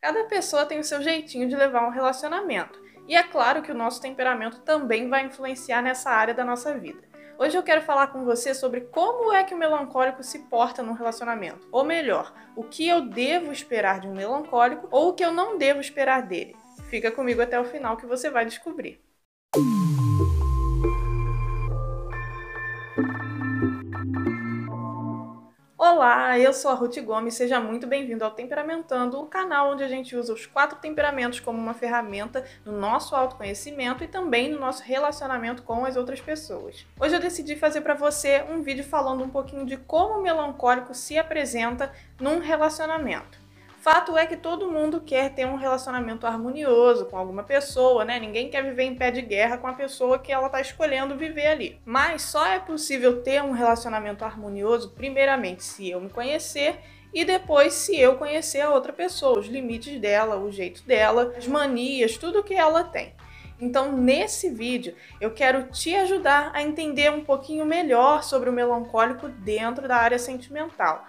Cada pessoa tem o seu jeitinho de levar um relacionamento, e é claro que o nosso temperamento também vai influenciar nessa área da nossa vida. Hoje eu quero falar com você sobre como é que o melancólico se porta num relacionamento. Ou melhor, o que eu devo esperar de um melancólico ou o que eu não devo esperar dele. Fica comigo até o final que você vai descobrir. Olá, eu sou a Ruth Gomes, seja muito bem-vindo ao Temperamentando, o canal onde a gente usa os quatro temperamentos como uma ferramenta no nosso autoconhecimento e também no nosso relacionamento com as outras pessoas. Hoje eu decidi fazer para você um vídeo falando um pouquinho de como o melancólico se apresenta num relacionamento. Fato é que todo mundo quer ter um relacionamento harmonioso com alguma pessoa, né? Ninguém quer viver em pé de guerra com a pessoa que ela tá escolhendo viver ali. Mas só é possível ter um relacionamento harmonioso, primeiramente, se eu me conhecer e depois se eu conhecer a outra pessoa, os limites dela, o jeito dela, as manias, tudo que ela tem. Então, nesse vídeo, eu quero te ajudar a entender um pouquinho melhor sobre o melancólico dentro da área sentimental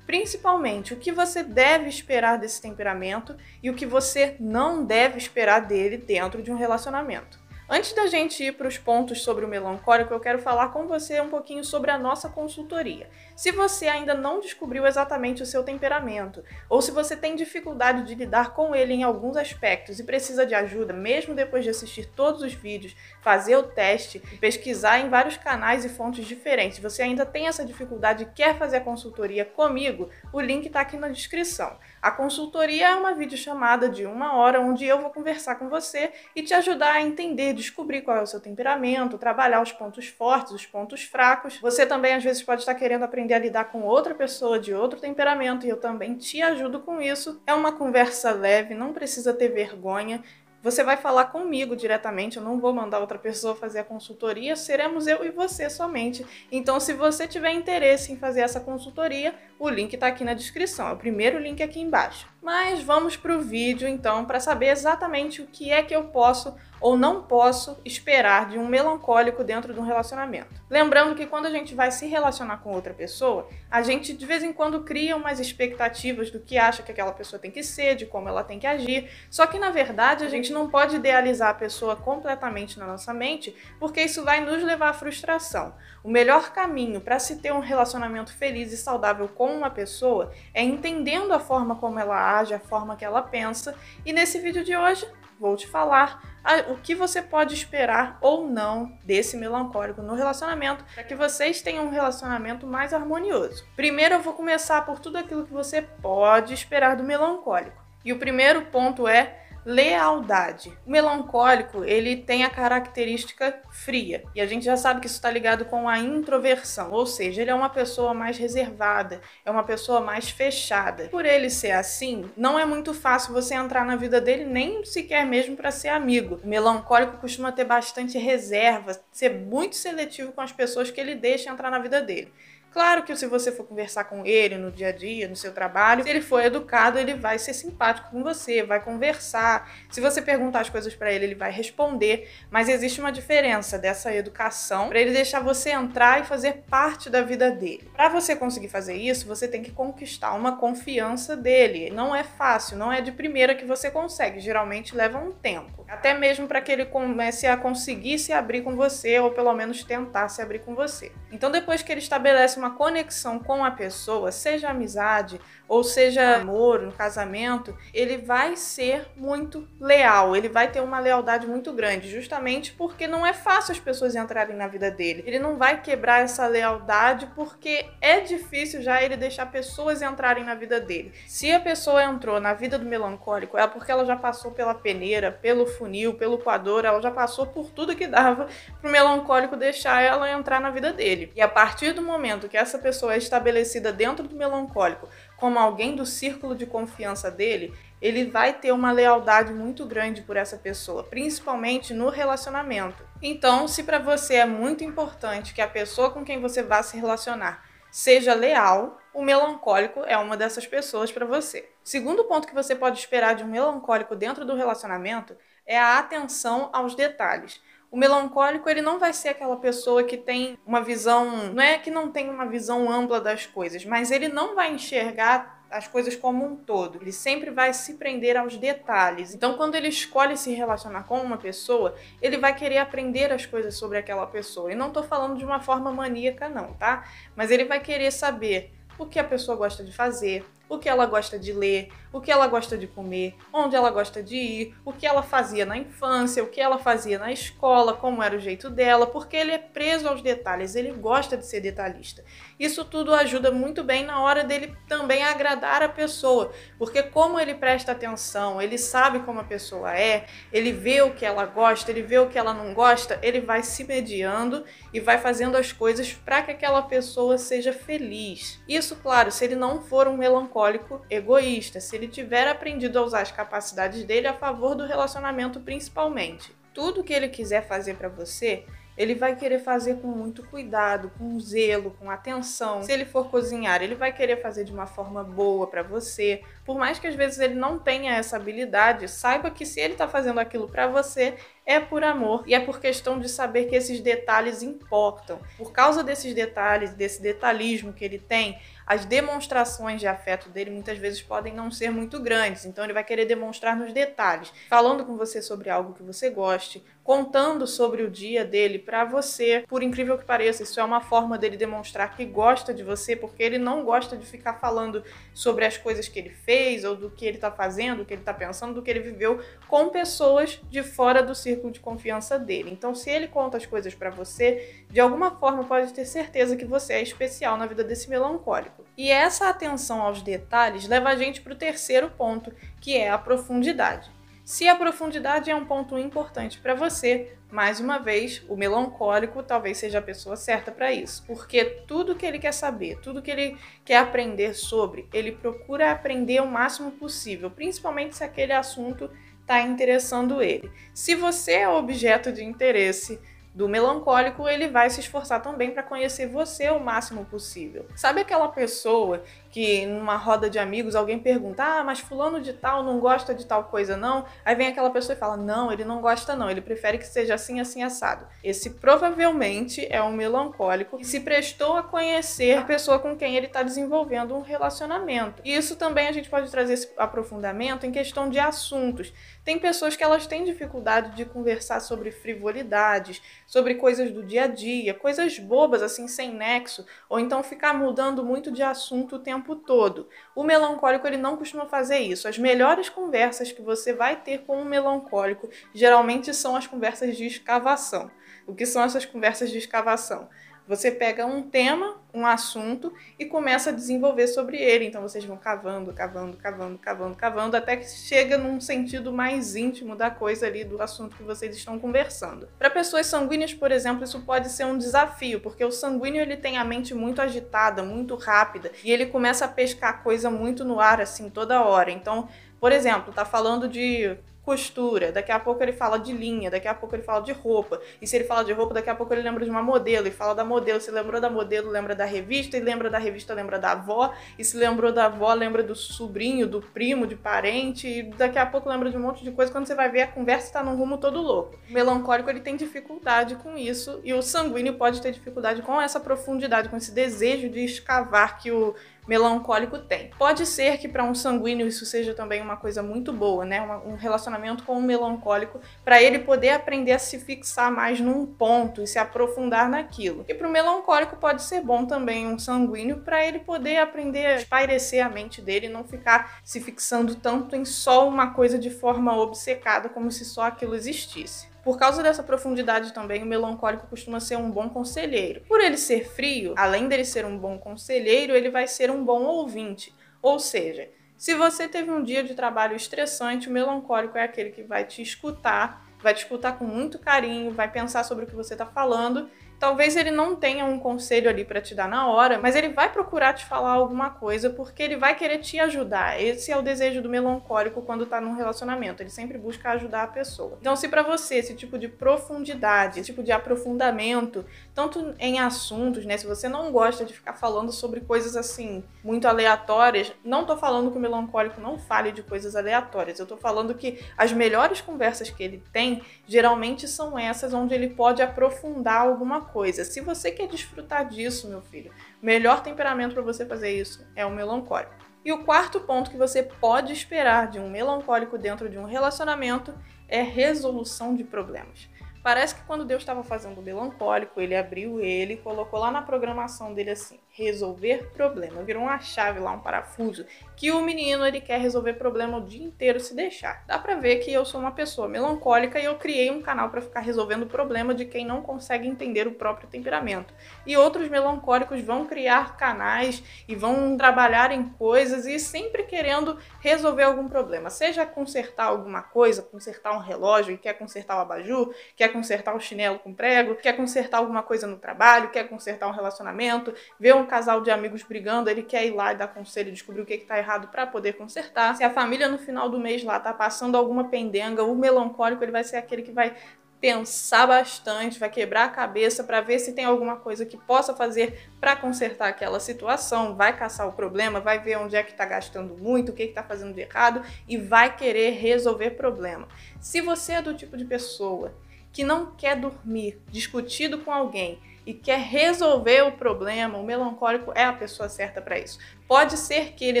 principalmente o que você deve esperar desse temperamento e o que você não deve esperar dele dentro de um relacionamento. Antes da gente ir para os pontos sobre o melancólico, eu quero falar com você um pouquinho sobre a nossa consultoria. Se você ainda não descobriu exatamente o seu temperamento, ou se você tem dificuldade de lidar com ele em alguns aspectos e precisa de ajuda, mesmo depois de assistir todos os vídeos, fazer o teste, pesquisar em vários canais e fontes diferentes, você ainda tem essa dificuldade e quer fazer a consultoria comigo, o link está aqui na descrição. A consultoria é uma videochamada de uma hora onde eu vou conversar com você e te ajudar a entender descobrir qual é o seu temperamento, trabalhar os pontos fortes, os pontos fracos. Você também, às vezes, pode estar querendo aprender a lidar com outra pessoa de outro temperamento e eu também te ajudo com isso. É uma conversa leve, não precisa ter vergonha. Você vai falar comigo diretamente, eu não vou mandar outra pessoa fazer a consultoria, seremos eu e você somente. Então, se você tiver interesse em fazer essa consultoria, o link está aqui na descrição, é o primeiro link aqui embaixo. Mas vamos para o vídeo então para saber exatamente o que é que eu posso ou não posso esperar de um melancólico dentro de um relacionamento. Lembrando que quando a gente vai se relacionar com outra pessoa, a gente de vez em quando cria umas expectativas do que acha que aquela pessoa tem que ser, de como ela tem que agir. Só que na verdade a gente não pode idealizar a pessoa completamente na nossa mente, porque isso vai nos levar à frustração. O melhor caminho para se ter um relacionamento feliz e saudável com com uma pessoa é entendendo a forma como ela age, a forma que ela pensa. E nesse vídeo de hoje vou te falar o que você pode esperar ou não desse melancólico no relacionamento para que vocês tenham um relacionamento mais harmonioso. Primeiro eu vou começar por tudo aquilo que você pode esperar do melancólico. E o primeiro ponto é lealdade. O melancólico, ele tem a característica fria, e a gente já sabe que isso está ligado com a introversão, ou seja, ele é uma pessoa mais reservada, é uma pessoa mais fechada. Por ele ser assim, não é muito fácil você entrar na vida dele, nem sequer mesmo para ser amigo. O melancólico costuma ter bastante reserva, ser muito seletivo com as pessoas que ele deixa entrar na vida dele. Claro que se você for conversar com ele no dia a dia, no seu trabalho, se ele for educado, ele vai ser simpático com você, vai conversar. Se você perguntar as coisas para ele, ele vai responder. Mas existe uma diferença dessa educação para ele deixar você entrar e fazer parte da vida dele. Para você conseguir fazer isso, você tem que conquistar uma confiança dele. Não é fácil, não é de primeira que você consegue. Geralmente leva um tempo. Até mesmo para que ele comece a conseguir se abrir com você ou pelo menos tentar se abrir com você. Então depois que ele estabelece uma conexão com a pessoa, seja amizade ou seja ah. amor, no casamento, ele vai ser muito leal, ele vai ter uma lealdade muito grande, justamente porque não é fácil as pessoas entrarem na vida dele. Ele não vai quebrar essa lealdade porque é difícil já ele deixar pessoas entrarem na vida dele. Se a pessoa entrou na vida do melancólico, é porque ela já passou pela peneira, pelo funil, pelo coador, ela já passou por tudo que dava pro melancólico deixar ela entrar na vida dele. E a partir do momento que essa pessoa é estabelecida dentro do melancólico como alguém do círculo de confiança dele, ele vai ter uma lealdade muito grande por essa pessoa, principalmente no relacionamento. Então, se para você é muito importante que a pessoa com quem você vá se relacionar seja leal, o melancólico é uma dessas pessoas para você. Segundo ponto que você pode esperar de um melancólico dentro do relacionamento é a atenção aos detalhes. O melancólico, ele não vai ser aquela pessoa que tem uma visão, não é que não tem uma visão ampla das coisas, mas ele não vai enxergar as coisas como um todo. Ele sempre vai se prender aos detalhes. Então, quando ele escolhe se relacionar com uma pessoa, ele vai querer aprender as coisas sobre aquela pessoa. E não estou falando de uma forma maníaca, não, tá? Mas ele vai querer saber o que a pessoa gosta de fazer, o que ela gosta de ler, o que ela gosta de comer, onde ela gosta de ir, o que ela fazia na infância, o que ela fazia na escola, como era o jeito dela, porque ele é preso aos detalhes, ele gosta de ser detalhista. Isso tudo ajuda muito bem na hora dele também agradar a pessoa, porque como ele presta atenção, ele sabe como a pessoa é, ele vê o que ela gosta, ele vê o que ela não gosta, ele vai se mediando e vai fazendo as coisas para que aquela pessoa seja feliz. Isso, claro, se ele não for um melancólico egoísta, se ele tiver aprendido a usar as capacidades dele a favor do relacionamento principalmente. Tudo que ele quiser fazer para você, ele vai querer fazer com muito cuidado, com zelo, com atenção. Se ele for cozinhar, ele vai querer fazer de uma forma boa para você, por mais que às vezes ele não tenha essa habilidade, saiba que se ele está fazendo aquilo para você, é por amor e é por questão de saber que esses detalhes importam. Por causa desses detalhes, desse detalhismo que ele tem, as demonstrações de afeto dele muitas vezes podem não ser muito grandes, então ele vai querer demonstrar nos detalhes, falando com você sobre algo que você goste, contando sobre o dia dele para você. Por incrível que pareça, isso é uma forma dele demonstrar que gosta de você, porque ele não gosta de ficar falando sobre as coisas que ele fez fez, ou do que ele está fazendo, do que ele está pensando, do que ele viveu com pessoas de fora do círculo de confiança dele. Então, se ele conta as coisas para você, de alguma forma pode ter certeza que você é especial na vida desse melancólico. E essa atenção aos detalhes leva a gente para o terceiro ponto, que é a profundidade. Se a profundidade é um ponto importante para você, mais uma vez, o melancólico talvez seja a pessoa certa para isso, porque tudo que ele quer saber, tudo que ele quer aprender sobre, ele procura aprender o máximo possível, principalmente se aquele assunto está interessando ele. Se você é objeto de interesse do melancólico, ele vai se esforçar também para conhecer você o máximo possível. Sabe aquela pessoa que numa roda de amigos alguém pergunta: "Ah, mas fulano de tal não gosta de tal coisa não?". Aí vem aquela pessoa e fala: "Não, ele não gosta não, ele prefere que seja assim assim assado". Esse provavelmente é um melancólico que se prestou a conhecer a pessoa com quem ele está desenvolvendo um relacionamento. E isso também a gente pode trazer esse aprofundamento em questão de assuntos. Tem pessoas que elas têm dificuldade de conversar sobre frivolidades, sobre coisas do dia a dia, coisas bobas assim sem nexo, ou então ficar mudando muito de assunto o tempo tempo todo. O melancólico ele não costuma fazer isso. As melhores conversas que você vai ter com um melancólico geralmente são as conversas de escavação. O que são essas conversas de escavação? Você pega um tema, um assunto e começa a desenvolver sobre ele. Então vocês vão cavando, cavando, cavando, cavando, cavando, até que chega num sentido mais íntimo da coisa ali, do assunto que vocês estão conversando. Para pessoas sanguíneas, por exemplo, isso pode ser um desafio, porque o sanguíneo ele tem a mente muito agitada, muito rápida, e ele começa a pescar coisa muito no ar, assim, toda hora. Então, por exemplo, tá falando de costura, daqui a pouco ele fala de linha, daqui a pouco ele fala de roupa. E se ele fala de roupa, daqui a pouco ele lembra de uma modelo e fala da modelo. Se lembrou da modelo, lembra da revista, e lembra da revista, lembra da avó, e se lembrou da avó, lembra do sobrinho, do primo, de parente, e daqui a pouco lembra de um monte de coisa. Quando você vai ver, a conversa tá num rumo todo louco. O melancólico ele tem dificuldade com isso, e o sanguíneo pode ter dificuldade com essa profundidade, com esse desejo de escavar que o melancólico tem. Pode ser que para um sanguíneo isso seja também uma coisa muito boa, né? Um relacionamento com um melancólico para ele poder aprender a se fixar mais num ponto e se aprofundar naquilo. E para o melancólico pode ser bom também um sanguíneo para ele poder aprender a espairecer a mente dele e não ficar se fixando tanto em só uma coisa de forma obcecada como se só aquilo existisse. Por causa dessa profundidade também, o melancólico costuma ser um bom conselheiro. Por ele ser frio, além dele ser um bom conselheiro, ele vai ser um bom ouvinte. Ou seja, se você teve um dia de trabalho estressante, o melancólico é aquele que vai te escutar, vai te escutar com muito carinho, vai pensar sobre o que você está falando Talvez ele não tenha um conselho ali para te dar na hora, mas ele vai procurar te falar alguma coisa porque ele vai querer te ajudar. Esse é o desejo do melancólico quando tá num relacionamento, ele sempre busca ajudar a pessoa. Então, se para você esse tipo de profundidade, esse tipo de aprofundamento, tanto em assuntos, né, se você não gosta de ficar falando sobre coisas assim muito aleatórias, não tô falando que o melancólico não fale de coisas aleatórias. Eu tô falando que as melhores conversas que ele tem geralmente são essas onde ele pode aprofundar alguma coisa coisa. Se você quer desfrutar disso, meu filho, melhor temperamento para você fazer isso é o melancólico. E o quarto ponto que você pode esperar de um melancólico dentro de um relacionamento é resolução de problemas. Parece que quando Deus estava fazendo o melancólico, ele abriu ele e colocou lá na programação dele assim: resolver problema. Virou uma chave lá, um parafuso, que o menino ele quer resolver problema o dia inteiro se deixar. Dá para ver que eu sou uma pessoa melancólica e eu criei um canal para ficar resolvendo o problema de quem não consegue entender o próprio temperamento. E outros melancólicos vão criar canais e vão trabalhar em coisas e sempre querendo resolver algum problema, seja consertar alguma coisa, consertar um relógio, quer consertar o abajur, quer consertar o chinelo com prego, quer consertar alguma coisa no trabalho, quer consertar um relacionamento, vê um casal de amigos brigando, ele quer ir lá e dar conselho, descobrir o que tá errado errado para poder consertar. Se a família no final do mês lá tá passando alguma pendenga, o melancólico ele vai ser aquele que vai pensar bastante, vai quebrar a cabeça para ver se tem alguma coisa que possa fazer para consertar aquela situação, vai caçar o problema, vai ver onde é que está gastando muito, o que está fazendo de errado e vai querer resolver problema. Se você é do tipo de pessoa que não quer dormir discutido com alguém, e quer resolver o problema, o melancólico é a pessoa certa para isso. Pode ser que ele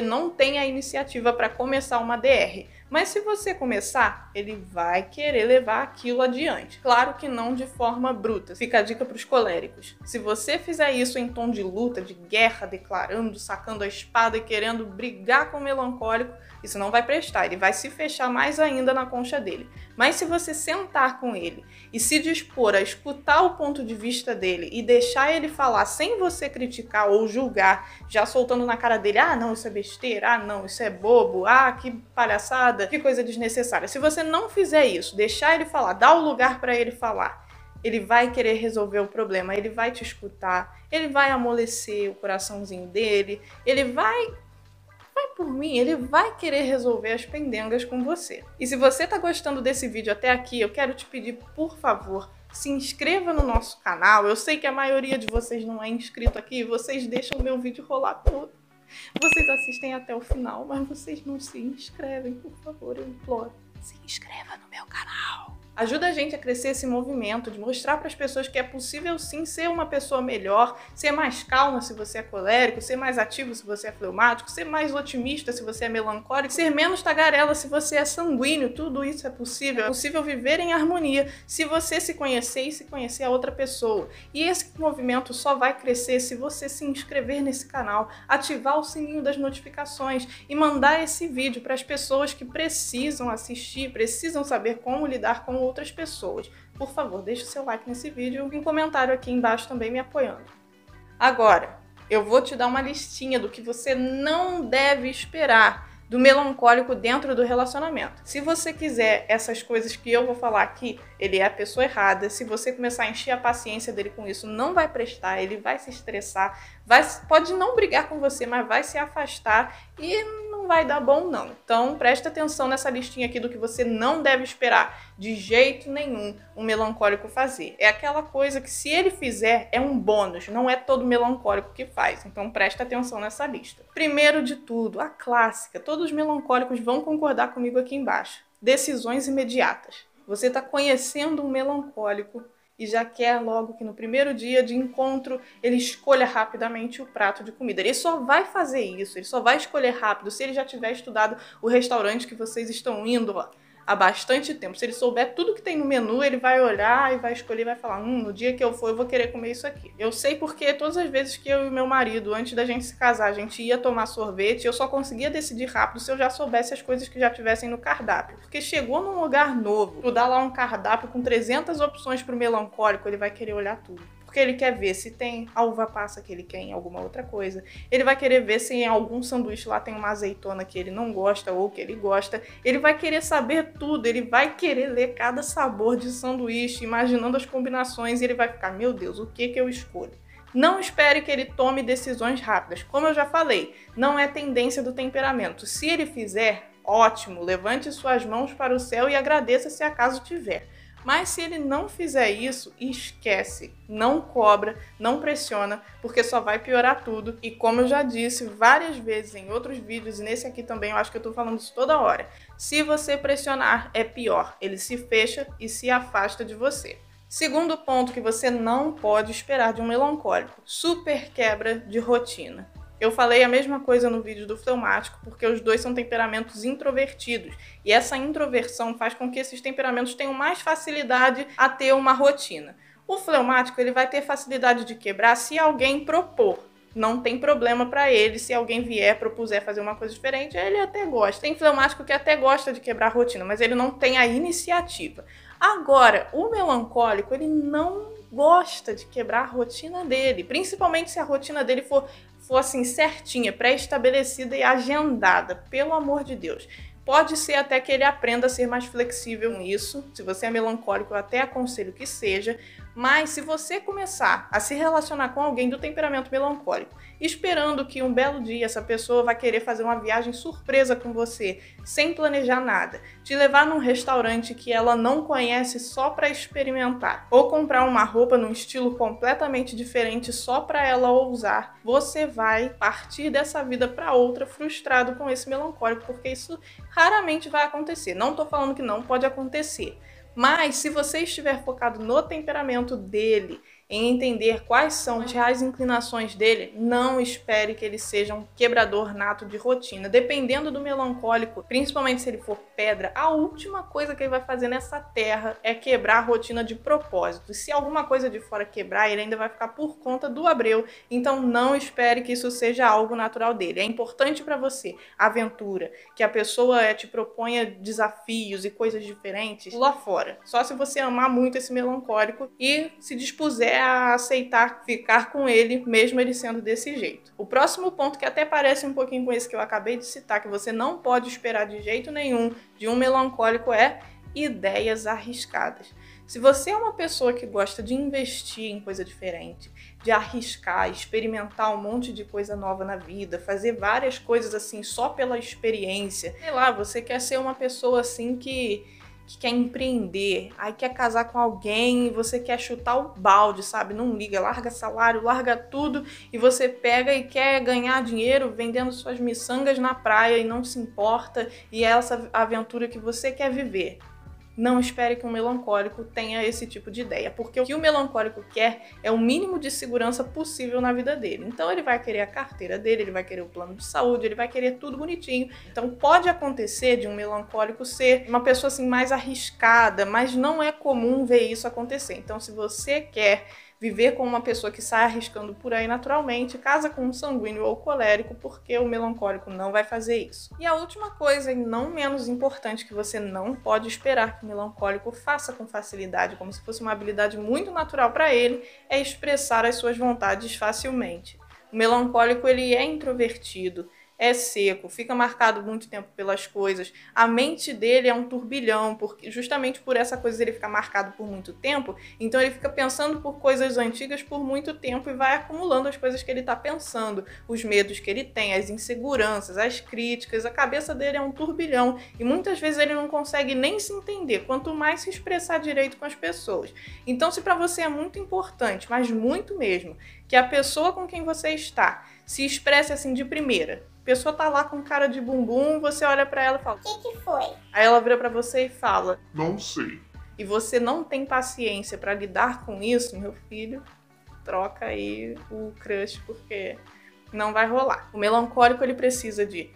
não tenha iniciativa para começar uma DR, mas se você começar, ele vai querer levar aquilo adiante. Claro que não de forma bruta. Fica a dica para os coléricos. Se você fizer isso em tom de luta, de guerra, declarando, sacando a espada e querendo brigar com o melancólico, isso não vai prestar. Ele vai se fechar mais ainda na concha dele. Mas se você sentar com ele e se dispor a escutar o ponto de vista dele e deixar ele falar sem você criticar ou julgar, já soltando na cara dele: ah, não, isso é besteira, ah, não, isso é bobo, ah, que palhaçada nada coisa desnecessária. Se você não fizer isso, deixar ele falar, dar o lugar para ele falar, ele vai querer resolver o problema, ele vai te escutar, ele vai amolecer o coraçãozinho dele, ele vai vai por mim, ele vai querer resolver as pendengas com você. E se você tá gostando desse vídeo até aqui, eu quero te pedir, por favor, se inscreva no nosso canal. Eu sei que a maioria de vocês não é inscrito aqui, vocês deixam o meu vídeo rolar todo. Vocês assistem até o final, mas vocês não se inscrevem, por favor, eu imploro. Se inscreva no meu canal. Ajuda a gente a crescer esse movimento, de mostrar para as pessoas que é possível sim ser uma pessoa melhor, ser mais calma se você é colérico, ser mais ativo se você é fleumático, ser mais otimista se você é melancólico, ser menos tagarela se você é sanguíneo. Tudo isso é possível. É possível viver em harmonia se você se conhecer e se conhecer a outra pessoa. E esse movimento só vai crescer se você se inscrever nesse canal, ativar o sininho das notificações e mandar esse vídeo para as pessoas que precisam assistir, precisam saber como lidar com outras pessoas. Por favor, deixe o seu like nesse vídeo e um comentário aqui embaixo também me apoiando. Agora, eu vou te dar uma listinha do que você não deve esperar do melancólico dentro do relacionamento. Se você quiser essas coisas que eu vou falar aqui, ele é a pessoa errada. Se você começar a encher a paciência dele com isso, não vai prestar, ele vai se estressar, vai, pode não brigar com você, mas vai se afastar e não vai dar bom não. Então presta atenção nessa listinha aqui do que você não deve esperar de jeito nenhum um melancólico fazer. É aquela coisa que se ele fizer é um bônus, não é todo melancólico que faz. Então presta atenção nessa lista. Primeiro de tudo, a clássica, todos os melancólicos vão concordar comigo aqui embaixo. Decisões imediatas. Você está conhecendo um melancólico e já quer logo que no primeiro dia de encontro ele escolha rapidamente o prato de comida. Ele só vai fazer isso, ele só vai escolher rápido se ele já tiver estudado o restaurante que vocês estão indo lá há bastante tempo. Se ele souber tudo que tem no menu, ele vai olhar e vai escolher e vai falar: hum, no dia que eu for, eu vou querer comer isso aqui. Eu sei porque todas as vezes que eu e meu marido, antes da gente se casar, a gente ia tomar sorvete, eu só conseguia decidir rápido se eu já soubesse as coisas que já tivessem no cardápio. Porque chegou num lugar novo, tu dá lá um cardápio com 300 opções pro melancólico, ele vai querer olhar tudo porque ele quer ver se tem a uva passa que ele quer em alguma outra coisa. Ele vai querer ver se em algum sanduíche lá tem uma azeitona que ele não gosta ou que ele gosta. Ele vai querer saber tudo, ele vai querer ler cada sabor de sanduíche, imaginando as combinações, e ele vai ficar, meu Deus, o que que eu escolho? Não espere que ele tome decisões rápidas. Como eu já falei, não é tendência do temperamento. Se ele fizer, ótimo, levante suas mãos para o céu e agradeça se acaso tiver. Mas se ele não fizer isso, esquece, não cobra, não pressiona, porque só vai piorar tudo. E como eu já disse várias vezes em outros vídeos e nesse aqui também, eu acho que eu tô falando isso toda hora. Se você pressionar, é pior. Ele se fecha e se afasta de você. Segundo ponto que você não pode esperar de um melancólico: super quebra de rotina. Eu falei a mesma coisa no vídeo do fleumático, porque os dois são temperamentos introvertidos. E essa introversão faz com que esses temperamentos tenham mais facilidade a ter uma rotina. O fleumático ele vai ter facilidade de quebrar se alguém propor. Não tem problema para ele se alguém vier propuser fazer uma coisa diferente, ele até gosta. Tem fleumático que até gosta de quebrar rotina, mas ele não tem a iniciativa. Agora, o melancólico, ele não gosta de quebrar a rotina dele, principalmente se a rotina dele for fossem certinha, pré-estabelecida e agendada, pelo amor de Deus. Pode ser até que ele aprenda a ser mais flexível nisso. Se você é melancólico, eu até aconselho que seja. Mas se você começar a se relacionar com alguém do temperamento melancólico esperando que um belo dia essa pessoa vai querer fazer uma viagem surpresa com você, sem planejar nada, te levar num restaurante que ela não conhece só para experimentar, ou comprar uma roupa num estilo completamente diferente só para ela ousar, você vai partir dessa vida para outra frustrado com esse melancólico, porque isso raramente vai acontecer. Não tô falando que não pode acontecer, mas se você estiver focado no temperamento dele, em entender quais são as reais inclinações dele, não espere que ele seja um quebrador nato de rotina. Dependendo do melancólico, principalmente se ele for pedra, a última coisa que ele vai fazer nessa terra é quebrar a rotina de propósito. se alguma coisa de fora quebrar, ele ainda vai ficar por conta do Abreu. Então não espere que isso seja algo natural dele. É importante para você aventura, que a pessoa é, te proponha desafios e coisas diferentes lá fora. Só se você amar muito esse melancólico e se dispuser a aceitar ficar com ele, mesmo ele sendo desse jeito. O próximo ponto, que até parece um pouquinho com esse que eu acabei de citar, que você não pode esperar de jeito nenhum de um melancólico, é ideias arriscadas. Se você é uma pessoa que gosta de investir em coisa diferente, de arriscar, experimentar um monte de coisa nova na vida, fazer várias coisas assim só pela experiência, sei lá, você quer ser uma pessoa assim que que quer empreender, aí quer casar com alguém e você quer chutar o balde, sabe? Não liga, larga salário, larga tudo e você pega e quer ganhar dinheiro vendendo suas miçangas na praia e não se importa e é essa aventura que você quer viver. Não espere que um melancólico tenha esse tipo de ideia, porque o que o melancólico quer é o mínimo de segurança possível na vida dele. Então ele vai querer a carteira dele, ele vai querer o plano de saúde, ele vai querer tudo bonitinho. Então pode acontecer de um melancólico ser uma pessoa assim mais arriscada, mas não é comum ver isso acontecer. Então se você quer viver com uma pessoa que sai arriscando por aí naturalmente, casa com um sanguíneo ou colérico, porque o melancólico não vai fazer isso. E a última coisa, e não menos importante, que você não pode esperar que o melancólico faça com facilidade, como se fosse uma habilidade muito natural para ele, é expressar as suas vontades facilmente. O melancólico ele é introvertido, é seco, fica marcado muito tempo pelas coisas. A mente dele é um turbilhão, porque justamente por essa coisa ele fica marcado por muito tempo, então ele fica pensando por coisas antigas por muito tempo e vai acumulando as coisas que ele está pensando, os medos que ele tem, as inseguranças, as críticas. A cabeça dele é um turbilhão e muitas vezes ele não consegue nem se entender, quanto mais se expressar direito com as pessoas. Então, se para você é muito importante, mas muito mesmo, que a pessoa com quem você está se expresse assim de primeira, pessoa tá lá com cara de bumbum, você olha para ela e fala: O que, que foi? Aí ela vira para você e fala: Não sei. E você não tem paciência para lidar com isso, meu filho, troca aí o crush, porque não vai rolar. O melancólico ele precisa de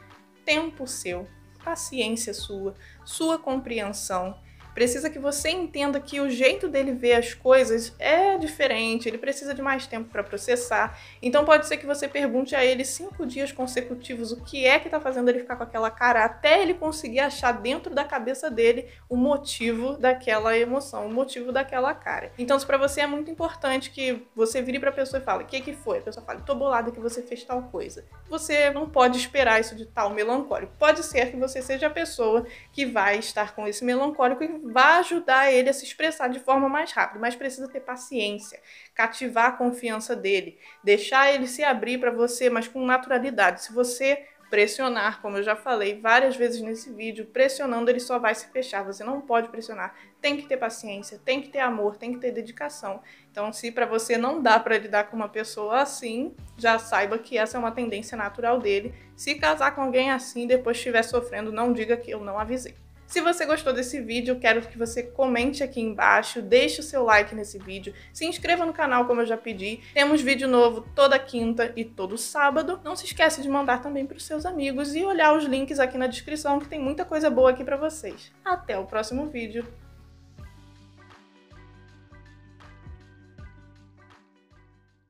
tempo seu, paciência sua, sua compreensão, precisa que você entenda que o jeito dele ver as coisas é diferente, ele precisa de mais tempo para processar. Então pode ser que você pergunte a ele cinco dias consecutivos o que é que está fazendo ele ficar com aquela cara, até ele conseguir achar dentro da cabeça dele o motivo daquela emoção, o motivo daquela cara. Então, se para você é muito importante que você vire para a pessoa e fale: "O que que foi?" A pessoa fala: "Tô bolada que você fez tal coisa". Você não pode esperar isso de tal melancólico. Pode ser que você seja a pessoa que vai estar com esse melancólico e vai ajudar ele a se expressar de forma mais rápida, mas precisa ter paciência, cativar a confiança dele, deixar ele se abrir para você, mas com naturalidade. Se você pressionar, como eu já falei várias vezes nesse vídeo, pressionando ele só vai se fechar, você não pode pressionar. Tem que ter paciência, tem que ter amor, tem que ter dedicação. Então, se para você não dá para lidar com uma pessoa assim, já saiba que essa é uma tendência natural dele. Se casar com alguém assim, depois estiver sofrendo, não diga que eu não avisei. Se você gostou desse vídeo, quero que você comente aqui embaixo, deixe o seu like nesse vídeo, se inscreva no canal como eu já pedi. Temos vídeo novo toda quinta e todo sábado. Não se esqueça de mandar também para os seus amigos e olhar os links aqui na descrição que tem muita coisa boa aqui para vocês. Até o próximo vídeo.